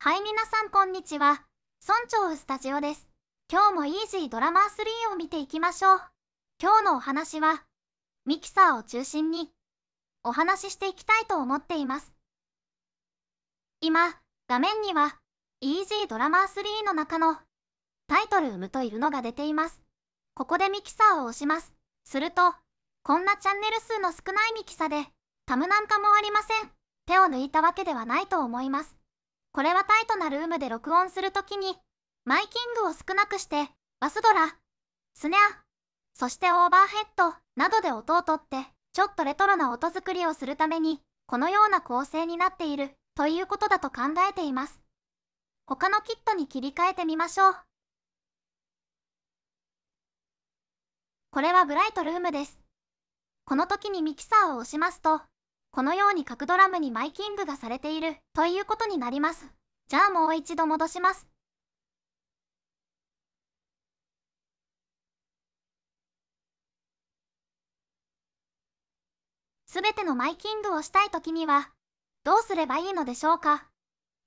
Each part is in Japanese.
はい、皆さんこんにちは。村長スタジオです。今日もイージードラマー3を見ていきましょう。今日のお話は、ミキサーを中心に、お話ししていきたいと思っています。今、画面には、イージードラマー3の中の、タイトル「ムというのが出ています。ここでミキサーを押します。すると、こんなチャンネル数の少ないミキサで、タムなんかもありません。手を抜いたわけではないと思います。これはタイトなルームで録音するときに、マイキングを少なくして、バスドラ、スネア、そしてオーバーヘッドなどで音をとって、ちょっとレトロな音作りをするために、このような構成になっているということだと考えています。他のキットに切り替えてみましょう。これはブライトルームです。この時にミキサーを押しますと、このように角ドラムにマイキングがされているということになります。じゃあもう一度戻します。すべてのマイキングをしたいときには、どうすればいいのでしょうか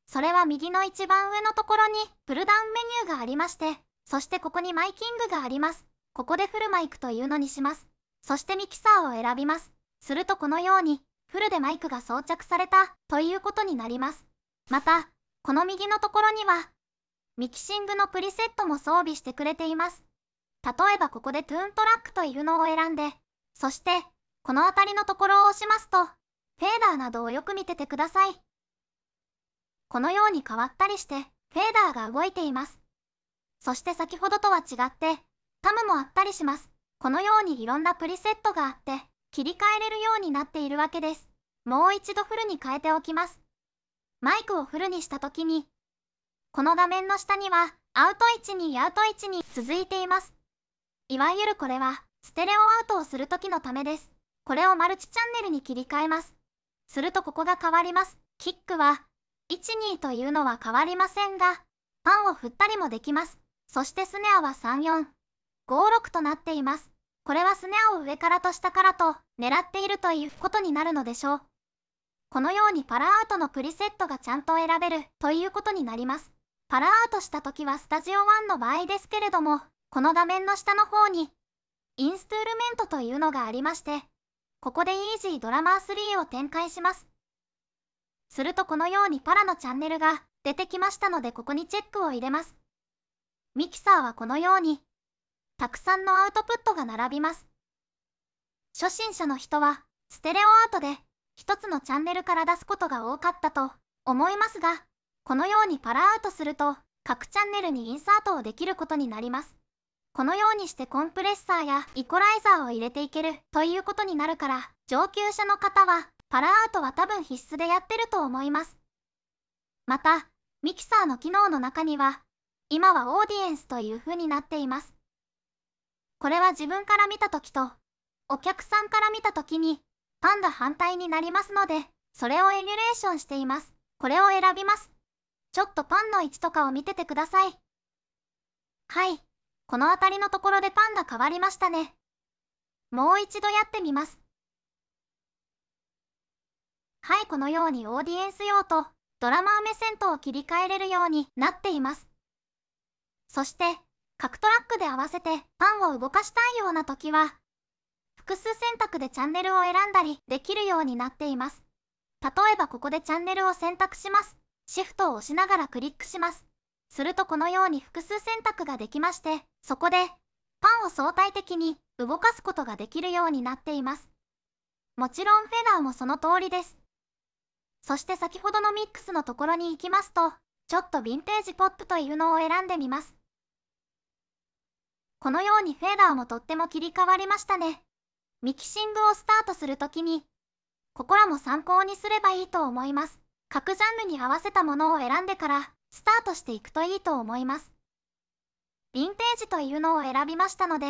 それは右の一番上のところにプルダウンメニューがありまして、そしてここにマイキングがあります。ここでフルマイクというのにします。そしてミキサーを選びます。するとこのようにフルでマイクが装着されたということになります。また、この右のところには、ミキシングのプリセットも装備してくれています。例えばここでトゥーントラックというのを選んで、そして、この辺りのところを押しますと、フェーダーなどをよく見ててください。このように変わったりして、フェーダーが動いています。そして先ほどとは違って、タムもあったりします。このようにいろんなプリセットがあって、切り替えれるようになっているわけです。もう一度フルに変えておきます。マイクをフルにした時に、この画面の下には、アウト12アウト1に続いています。いわゆるこれは、ステレオアウトをする時のためです。これをマルチチャンネルに切り替えます。するとここが変わります。キックは、12というのは変わりませんが、パンを振ったりもできます。そしてスネアは34、56となっています。これはスネアを上からと下からと狙っているということになるのでしょう。このようにパラアウトのプリセットがちゃんと選べるということになります。パラアウトした時はスタジオ1の場合ですけれども、この画面の下の方に、インストゥールメントというのがありまして、ここでイージードラマー3を展開します。するとこのようにパラのチャンネルが出てきましたのでここにチェックを入れます。ミキサーはこのようにたくさんのアウトプットが並びます。初心者の人は、ステレオアートで、一つのチャンネルから出すことが多かったと思いますが、このようにパラアウトすると、各チャンネルにインサートをできることになります。このようにしてコンプレッサーやイコライザーを入れていけるということになるから、上級者の方は、パラアートは多分必須でやってると思います。また、ミキサーの機能の中には、今はオーディエンスという風になっています。これは自分から見た時と、お客さんから見た時に、パンダ反対になりますので、それをエミュレーションしています。これを選びます。ちょっとパンの位置とかを見ててください。はい。この辺りのところでパンダ変わりましたね。もう一度やってみます。はい、このようにオーディエンス用とドラマー目線とを切り替えれるようになっています。そして、各トラックで合わせてパンを動かしたいような時は、複数選択でチャンネルを選んだりできるようになっています。例えばここでチャンネルを選択します。シフトを押しながらクリックします。するとこのように複数選択ができまして、そこでパンを相対的に動かすことができるようになっています。もちろんフェダーもその通りです。そして先ほどのミックスのところに行きますと、ちょっとヴィンテージポップというのを選んでみます。このようにフェーダーもとっても切り替わりましたね。ミキシングをスタートするときに、ここらも参考にすればいいと思います。各ジャンルに合わせたものを選んでから、スタートしていくといいと思います。ヴィンテージというのを選びましたので、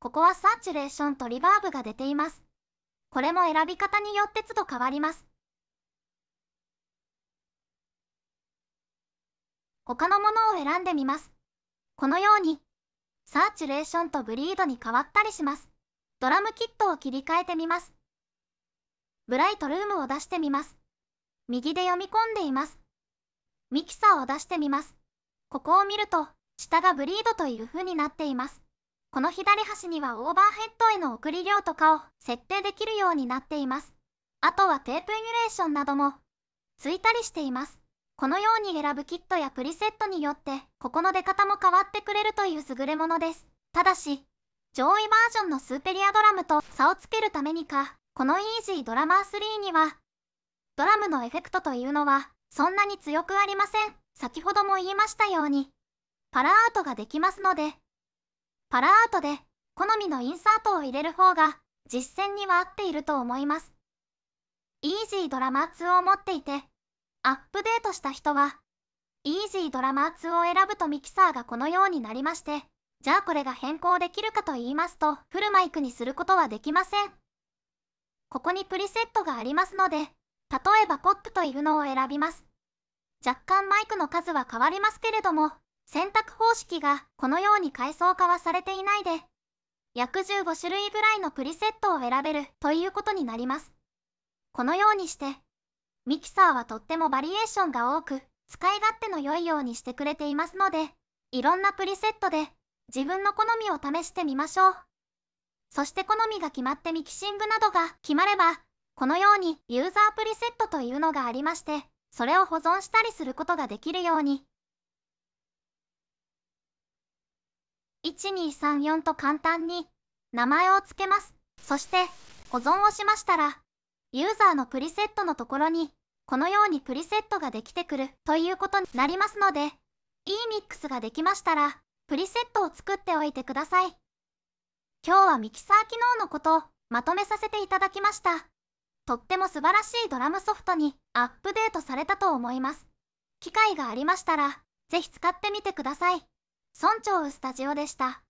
ここはサーチュレーションとリバーブが出ています。これも選び方によって都度変わります。他のものを選んでみます。このように、サーチュレーションとブリードに変わったりします。ドラムキットを切り替えてみます。ブライトルームを出してみます。右で読み込んでいます。ミキサーを出してみます。ここを見ると、下がブリードという風になっています。この左端にはオーバーヘッドへの送り量とかを設定できるようになっています。あとはテープエミュレーションなどもついたりしています。このように選ぶキットやプリセットによってここの出方も変わってくれるという優れものですただし上位バージョンのスーペリアドラムと差をつけるためにかこのイージードラマー3にはドラムのエフェクトというのはそんなに強くありません先ほども言いましたようにパラアートができますのでパラアートで好みのインサートを入れる方が実践には合っていると思いますイージードラマ2を持っていてアップデートした人は、イージードラマー2を選ぶとミキサーがこのようになりまして、じゃあこれが変更できるかと言いますと、フルマイクにすることはできません。ここにプリセットがありますので、例えばポップというのを選びます。若干マイクの数は変わりますけれども、選択方式がこのように階層化はされていないで、約15種類ぐらいのプリセットを選べるということになります。このようにして、ミキサーはとってもバリエーションが多く、使い勝手の良いようにしてくれていますので、いろんなプリセットで自分の好みを試してみましょう。そして好みが決まってミキシングなどが決まれば、このようにユーザープリセットというのがありまして、それを保存したりすることができるように。1234と簡単に名前を付けます。そして保存をしましたら、ユーザーのプリセットのところに、このようにプリセットができてくるということになりますので、いいミックスができましたら、プリセットを作っておいてください。今日はミキサー機能のことをまとめさせていただきました。とっても素晴らしいドラムソフトにアップデートされたと思います。機会がありましたら、ぜひ使ってみてください。村長スタジオでした。